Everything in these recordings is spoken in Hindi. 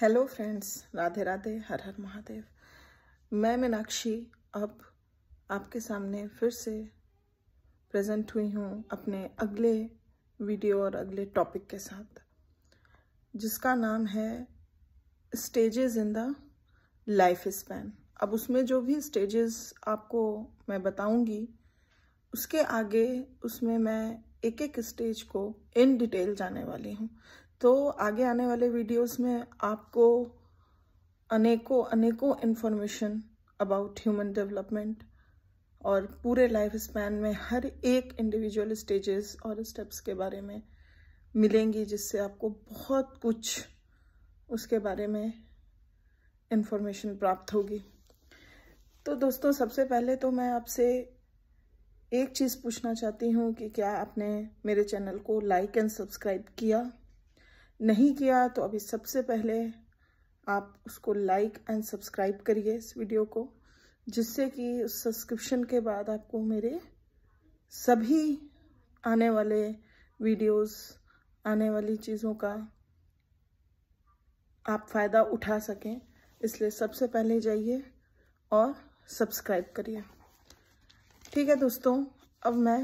हेलो फ्रेंड्स राधे राधे हर हर महादेव मैं मीनाक्षी अब आपके सामने फिर से प्रेजेंट हुई हूँ अपने अगले वीडियो और अगले टॉपिक के साथ जिसका नाम है stages in the life span अब उसमें जो भी स्टेजेस आपको मैं बताऊंगी उसके आगे उसमें मैं एक एक स्टेज को इन डिटेल जाने वाली हूँ तो आगे आने वाले वीडियोस में आपको अनेकों अनेकों इन्फॉर्मेशन अबाउट ह्यूमन डेवलपमेंट और पूरे लाइफ स्पैन में हर एक इंडिविजुअल स्टेजेस और स्टेप्स के बारे में मिलेंगी जिससे आपको बहुत कुछ उसके बारे में इन्फॉर्मेशन प्राप्त होगी तो दोस्तों सबसे पहले तो मैं आपसे एक चीज़ पूछना चाहती हूँ कि क्या आपने मेरे चैनल को लाइक एंड सब्सक्राइब किया नहीं किया तो अभी सबसे पहले आप उसको लाइक एंड सब्सक्राइब करिए इस वीडियो को जिससे कि उस सब्सक्रिप्शन के बाद आपको मेरे सभी आने वाले वीडियोस आने वाली चीज़ों का आप फ़ायदा उठा सकें इसलिए सबसे पहले जाइए और सब्सक्राइब करिए ठीक है दोस्तों अब मैं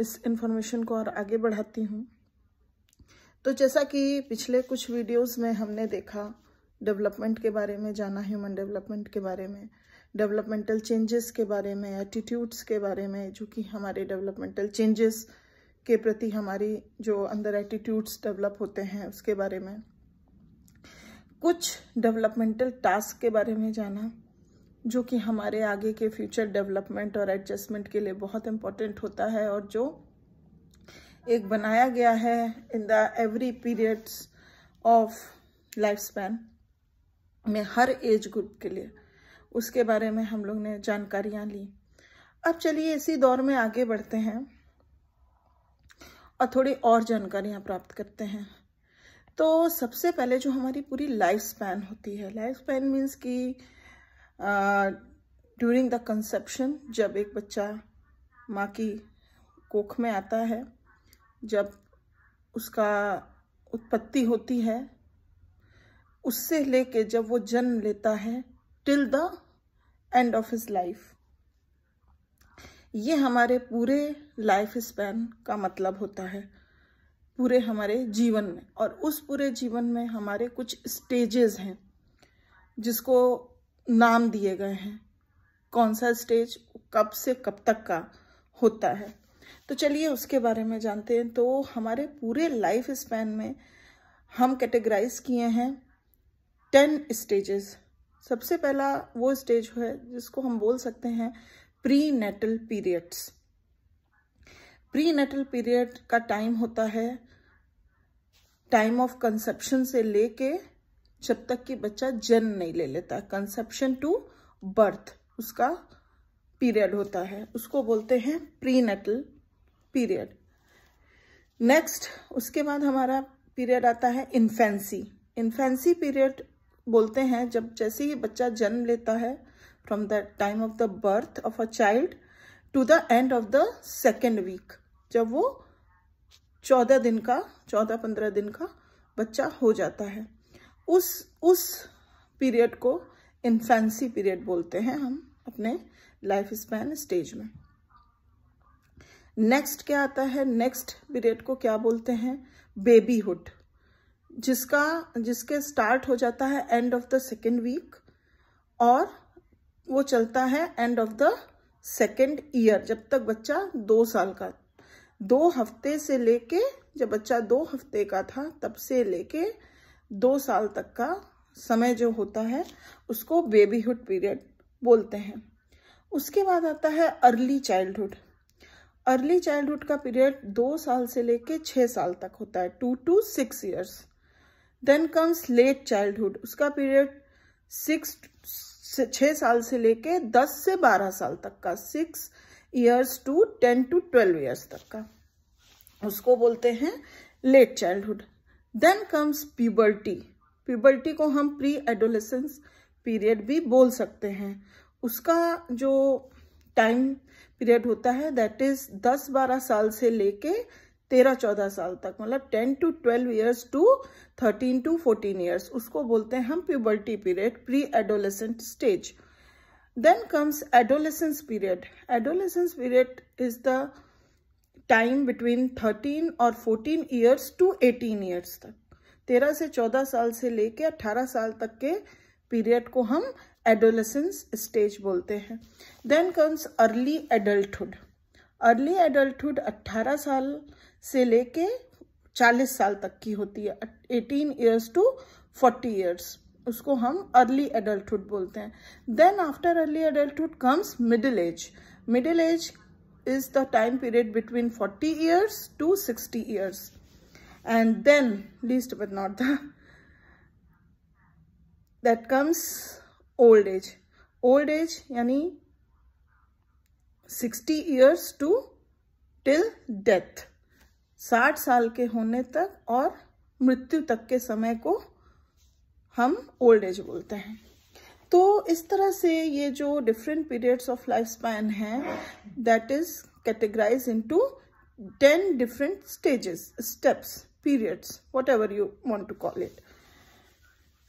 इस इन्फॉर्मेशन को और आगे बढ़ाती हूँ तो जैसा कि पिछले कुछ वीडियोस में हमने देखा डेवलपमेंट के बारे में जाना ह्यूमन डेवलपमेंट के बारे में डेवलपमेंटल चेंजेस के बारे में एटीट्यूड्स के बारे में जो कि हमारे डेवलपमेंटल चेंजेस के प्रति हमारी जो अंदर एटीट्यूड्स डेवलप होते हैं उसके बारे में कुछ डेवलपमेंटल टास्क के बारे में जाना जो कि हमारे आगे के फ्यूचर डेवलपमेंट और एडजस्टमेंट के लिए बहुत इम्पोर्टेंट होता है और जो एक बनाया गया है in the every periods of life span में हर एज ग्रुप के लिए उसके बारे में हम लोग ने जानकारियाँ ली अब चलिए इसी दौर में आगे बढ़ते हैं और थोड़ी और जानकारियाँ प्राप्त करते हैं तो सबसे पहले जो हमारी पूरी लाइफ स्पैन होती है लाइफ स्पैन मीन्स कि ड्यूरिंग द कंसेप्शन जब एक बच्चा माँ की कोख में आता है जब उसका उत्पत्ति होती है उससे लेके जब वो जन्म लेता है till the end of his life ये हमारे पूरे लाइफ स्पैन का मतलब होता है पूरे हमारे जीवन में और उस पूरे जीवन में हमारे कुछ स्टेजेस हैं जिसको नाम दिए गए हैं कौन सा स्टेज कब से कब तक का होता है तो चलिए उसके बारे में जानते हैं तो हमारे पूरे लाइफ स्पैन में हम कैटेगराइज किए हैं टेन स्टेजेस सबसे पहला वो स्टेज है जिसको हम बोल सकते हैं prenatal periods prenatal period का टाइम होता है टाइम ऑफ कंसेप्शन से लेके जब तक कि बच्चा जन्म नहीं ले लेता कंसेप्शन टू बर्थ उसका पीरियड होता है उसको बोलते हैं प्री नेटल पीरियड नेक्स्ट उसके बाद हमारा पीरियड आता है इन्फेंसी इन्फेंसी पीरियड बोलते हैं जब जैसे ही बच्चा जन्म लेता है from the time of the birth of a child to the end of the second week जब वो चौदह दिन का चौदह पंद्रह दिन का बच्चा हो जाता है उस उस पीरियड को इन्फेंसी पीरियड बोलते हैं हम अपने लाइफ स्पैन स्टेज में नेक्स्ट क्या आता है नेक्स्ट पीरियड को क्या बोलते हैं बेबीहुड जिसका जिसके स्टार्ट हो जाता है end of the second week और वो चलता है end of the second year जब तक बच्चा दो साल का दो हफ्ते से लेके जब बच्चा दो हफ्ते का था तब से लेके दो साल तक का समय जो होता है उसको बेबीहुड पीरियड बोलते हैं उसके बाद आता है अर्ली चाइल्डहुड अर्ली चाइल्डहुड का पीरियड दो साल से लेके छः साल तक होता है two to six years then comes late childhood उसका पीरियड सिक्स छः साल से लेके दस से बारह साल तक का six years to ten to twelve years तक का उसको बोलते हैं late childhood then comes puberty puberty को हम प्री एडोलेसेंस पीरियड भी बोल सकते हैं उसका जो टाइम पीरियड होता है दैट इज दस बारह साल से लेके तेरह चौदह साल तक मतलब ten to twelve years to thirteen to fourteen years उसको बोलते हैं हम puberty period pre adolescent stage then comes adolescence period adolescence period is the time between 13 और 14 years टू 18 years तक 13 से 14 साल से लेके 18 साल तक के पीरियड को हम एडोलेसेंस स्टेज बोलते हैं then comes early adulthood early adulthood 18 साल से लेके 40 साल तक की होती है 18 इयर्स टू 40 इयर्स उसको हम अर्ली एडल्टुड बोलते हैं then after early adulthood comes middle age middle age is the time period between 40 years to 60 years and then least but not the that comes old age old age यानी sixty years to till death साठ साल के होने तक और मृत्यु तक के समय को हम ओल्ड एज बोलते हैं तो इस तरह से ये जो different periods of life span है that is categorize into ten different stages steps periods whatever you want to call it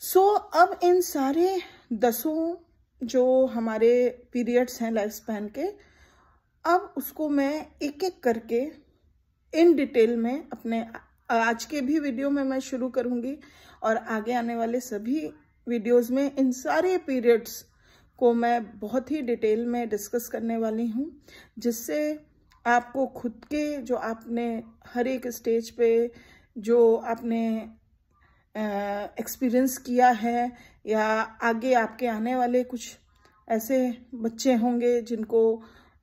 so so, अब इन सारे दसों जो हमारे पीरियड्स हैं लाइफ स्पैन के अब उसको मैं एक एक करके इन डिटेल में अपने आज के भी वीडियो में मैं शुरू करूंगी और आगे आने वाले सभी वीडियोस में इन सारे पीरियड्स को मैं बहुत ही डिटेल में डिस्कस करने वाली हूँ जिससे आपको खुद के जो आपने हर एक स्टेज पे जो आपने एक्सपीरियंस किया है या आगे आपके आने वाले कुछ ऐसे बच्चे होंगे जिनको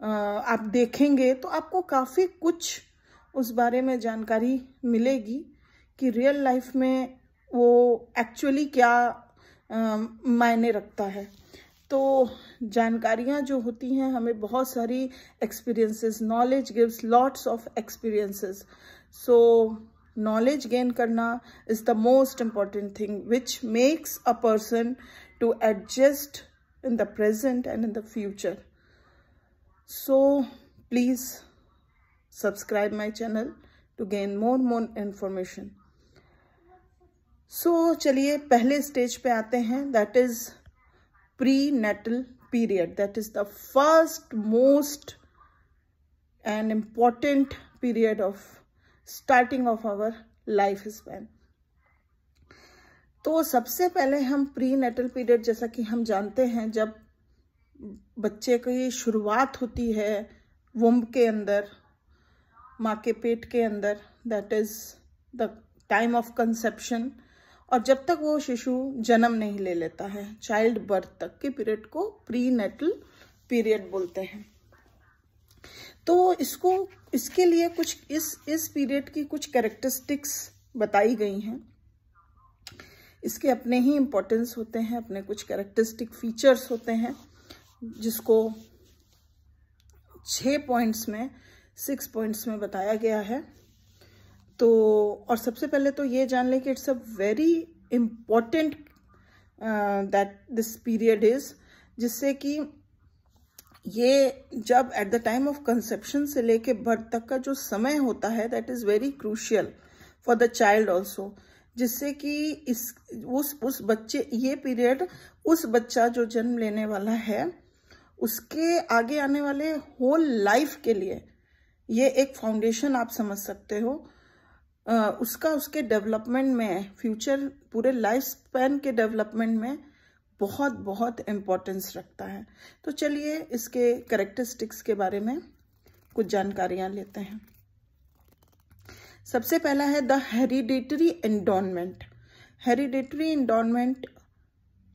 आप देखेंगे तो आपको काफ़ी कुछ उस बारे में जानकारी मिलेगी कि रियल लाइफ में वो एक्चुअली क्या मायने रखता है तो जानकारियाँ जो होती हैं हमें बहुत सारी experiences knowledge gives lots of experiences so knowledge gain karna is the most important thing which makes a person to adjust in the present and in the future so please subscribe my channel to gain more more information so, चलिए पहले stage पे आते हैं that prenatal period that is the first most and important period of starting of our life span तो सबसे पहले हम प्री नेटल पीरियड जैसा कि हम जानते हैं जब बच्चे की शुरुआत होती है वम्ब के अंदर माँ के पेट के अंदर that is the time of conception और जब तक वो शिशु जन्म नहीं ले लेता है चाइल्ड बर्थ तक के पीरियड को प्री नेटल पीरियड बोलते हैं तो इसको इसके लिए कुछ इस इस पीरियड की कुछ कैरेक्टरिस्टिक्स बताई गई हैं इसके अपने ही इम्पोर्टेंस होते हैं अपने कुछ कैरेक्टरिस्टिक फीचर्स होते हैं जिसको छः पॉइंट्स में सिक्स पॉइंट्स में बताया गया है तो और सबसे पहले तो ये जान लें कि it's a very important that this period is जिससे कि ये जब at the time of conception से लेके बर्थ तक का जो समय होता है that is very crucial for the child also जिससे कि इस उस उस बच्चे ये पीरियड उस बच्चा जो जन्म लेने वाला है उसके आगे आने वाले होल लाइफ के लिए ये एक फाउंडेशन आप समझ सकते हो उसका उसके डेवलपमेंट में फ्यूचर पूरे लाइफ स्पैन के डेवलपमेंट में बहुत बहुत इम्पोर्टेंस रखता है तो चलिए इसके करेक्टरिस्टिक्स के बारे में कुछ जानकारियां लेते हैं सबसे पहला है the hereditary endowment hereditary endowment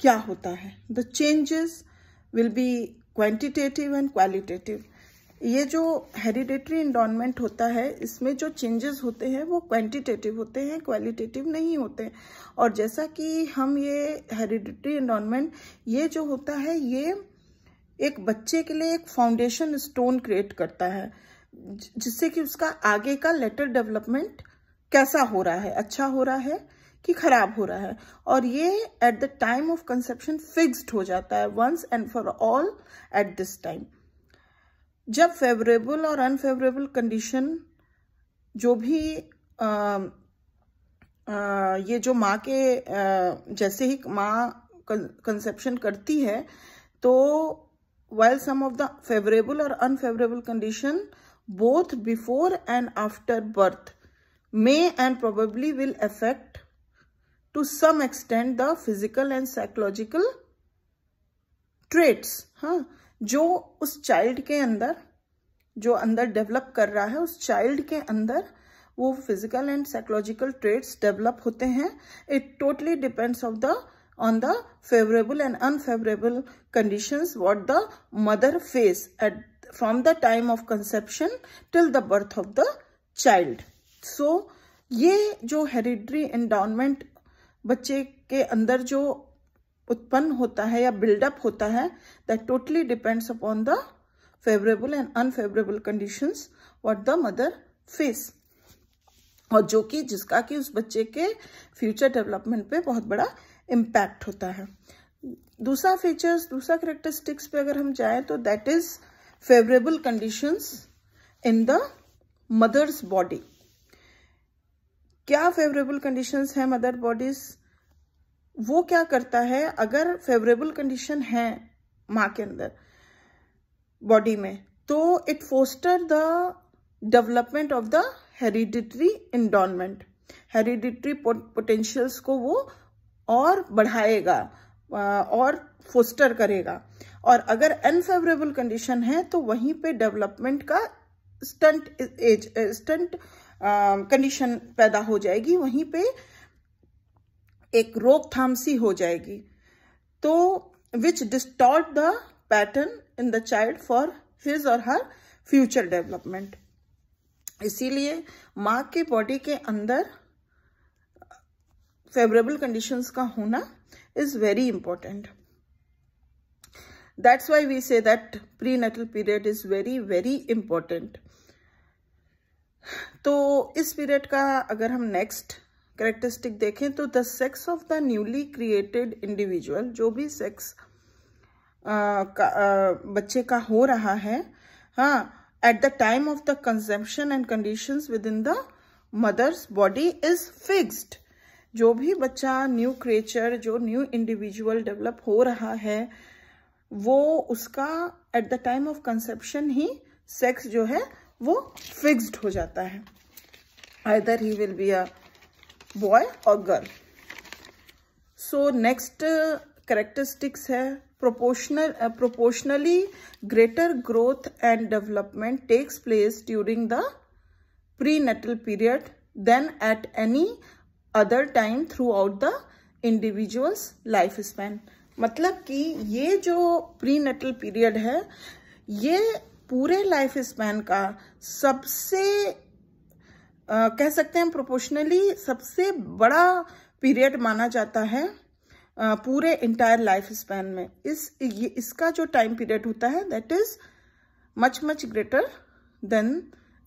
क्या होता है the changes will be quantitative and qualitative ये जो हेरिडेटरी इंडोनमेंट होता है इसमें जो चेंजेस होते हैं वो क्वांटिटेटिव होते हैं क्वालिटेटिव नहीं होते और जैसा कि हम ये हेरिडेटरी इंडोनमेंट ये जो होता है ये एक बच्चे के लिए एक फाउंडेशन स्टोन क्रिएट करता है जिससे कि उसका आगे का लेटर डेवलपमेंट कैसा हो रहा है अच्छा हो रहा है कि खराब हो रहा है और ये at the time of conception fixed हो जाता है once and for all at this time जब फेवरेबल और अनफेवरेबल कंडीशन जो भी आ, आ, ये जो माँ के आ, जैसे ही माँ कंसेप्शन करती है तो well some of the favourable और unfavourable condition both before and after birth may and probably will affect to some extent the physical and psychological traits हाँ जो उस चाइल्ड के अंदर जो अंदर डेवलप कर रहा है उस चाइल्ड के अंदर वो physical and psychological traits develop होते हैं it totally depends of the on the favourable and unfavourable condition what the mother face at from the time of conception till the birth of the child so ये जो हेरिडरी एंडाउनमेंट बच्चे के अंदर जो उत्पन्न होता है या बिल्डअप होता है that totally depends upon the favourable and unfavourable conditions what the mother face और जो कि जिसका कि उस बच्चे के फ्यूचर डेवलपमेंट पे बहुत बड़ा इम्पैक्ट होता है दूसरा फीचर्स दूसरा करेक्टरिस्टिक्स पे अगर हम जाए तो that is favourable conditions in the mother's body क्या फेवरेबल कंडीशंस है मदर बॉडीज़ वो क्या करता है अगर फेवरेबल कंडीशन है माँ के अंदर बॉडी में तो it foster the development of the hereditary endowment hereditary potentials को वो और बढ़ाएगा और फोस्टर करेगा और अगर अनफेवरेबल कंडीशन है तो वहीं पे डेवलपमेंट का स्टंट एज स्टंट कंडीशन पैदा हो जाएगी वहीं पे एक रोकथाम सी हो जाएगी तो which distort the pattern in the child for his or her future development इसीलिए माँ के बॉडी के अंदर फेवरेबल कंडीशंस का होना is very important that's why we say that prenatal period is very very important तो इस पीरियड का अगर हम नेक्स्ट करेक्टरिस्टिक देखें तो the sex of the newly created individual जो भी सेक्स का आ, बच्चे का हो रहा है हाँ at the time of the consumption and condition within the mother's body is fixed जो भी बच्चा न्यू क्रिएचर जो न्यू इंडिविजुअल डेवलप हो रहा है वो उसका at the time of conception ही सेक्स जो है वो फिक्स्ड हो जाता है either he will be a boy और गर्ल सो नेक्स्ट करेक्टरिस्टिक्स है proportional proportionally greater growth and development takes place during the pre prenatal period then at any other time throughout the individual's life span मतलब कि ये जो प्री प्रीनेटल पीरियड है ये पूरे लाइफ स्पैन का सबसे कह सकते हैं प्रोपोर्शनली सबसे बड़ा पीरियड माना जाता है आ, पूरे इंटायर लाइफ स्पैन में इस ये इसका जो टाइम पीरियड होता है that is much much greater than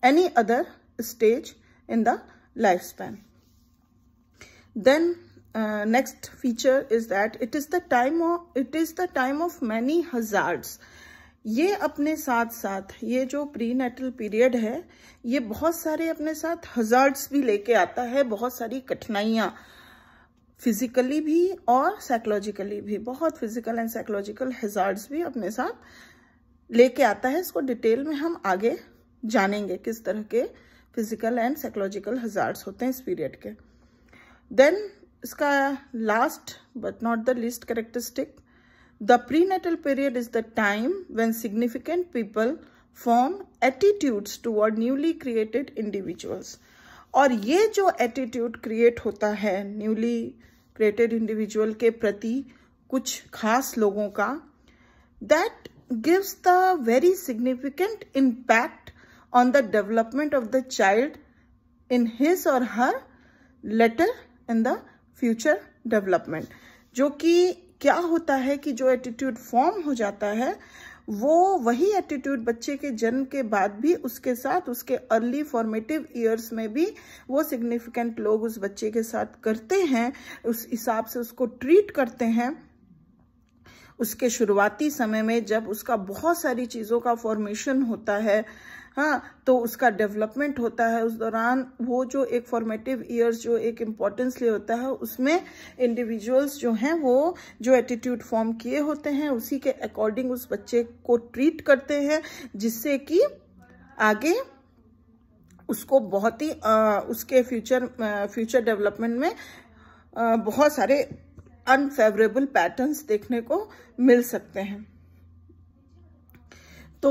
any other stage in the life span then next feature is that it is the time of it is the time of many hazards ये अपने साथ साथ ये जो प्री नेटल पीरियड है ये बहुत सारे अपने साथ हजार्ड्स भी लेके आता है बहुत सारी कठिनाइयाँ फिजिकली भी और साइकोलॉजिकली भी बहुत फिजिकल एंड साइकोलॉजिकल हजार्ड्स भी अपने साथ लेके आता है इसको डिटेल में हम आगे जानेंगे किस तरह के फिजिकल एंड साइकोलॉजिकल हजार्ड्स होते हैं इस पीरियड के देन इसका last but not the least characteristic The prenatal period is the time when significant people form attitudes toward newly created individuals. और ये attitude create होता है newly created individual के प्रति कुछ खास that gives the very significant impact on the development of the child in his or her later in the future development जो क्या होता है कि जो एटीट्यूड फॉर्म हो जाता है वो वही एटीट्यूड बच्चे के जन्म के बाद भी उसके साथ उसके अर्ली फॉर्मेटिव ईयर्स में भी वो सिग्निफिकेंट लोग उस बच्चे के साथ करते हैं उस हिसाब से उसको ट्रीट करते हैं उसके शुरुआती समय में जब उसका बहुत सारी चीज़ों का फॉर्मेशन होता है हाँ तो उसका डेवलपमेंट होता है उस दौरान वो जो एक फॉर्मेटिव ईयर्स जो एक इम्पॉर्टेंस ले होता है उसमें इंडिविजुअल्स जो हैं वो जो एटीट्यूड फॉर्म किए होते हैं उसी के अकॉर्डिंग उस बच्चे को ट्रीट करते हैं जिससे कि आगे उसको बहुत ही आ, उसके फ्यूचर फ्यूचर डेवलपमेंट में आ, बहुत सारे अनफेवरेबल पैटर्न्स देखने को मिल सकते हैं तो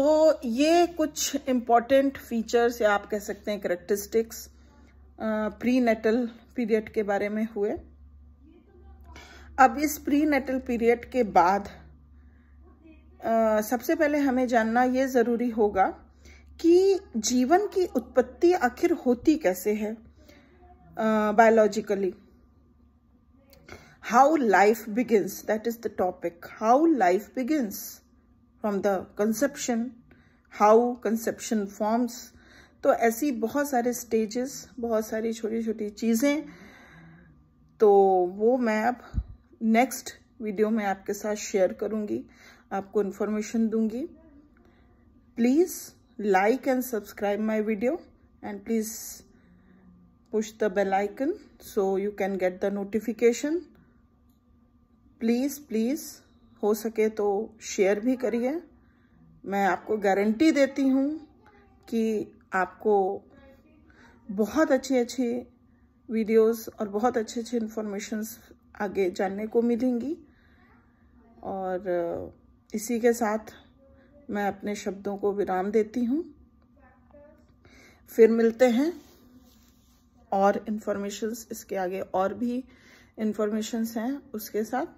ये कुछ इम्पॉर्टेंट फीचर्स या आप कह सकते हैं करेक्टरिस्टिक्स प्री नेटल पीरियड के बारे में हुए अब इस प्री नेटल पीरियड के बाद आ, सबसे पहले हमें जानना ये ज़रूरी होगा कि जीवन की उत्पत्ति आखिर होती कैसे है biologically how life begins that is the topic how life begins from the conception how conception forms तो ऐसी बहुत सारे stages बहुत सारी छोटी छोटी चीज़ें तो वो मैं अब next video में आपके साथ share करूँगी आपको information दूँगी please like and subscribe my video and please push the bell icon so you can get the notification please please हो सके तो शेयर भी करिए मैं आपको गारंटी देती हूँ कि आपको बहुत अच्छी अच्छी वीडियोस और बहुत अच्छे अच्छे इन्फॉर्मेशंस आगे जानने को मिलेंगी और इसी के साथ मैं अपने शब्दों को विराम देती हूँ फिर मिलते हैं और इन्फॉर्मेशंस इसके आगे और भी इन्फॉर्मेशंस हैं उसके साथ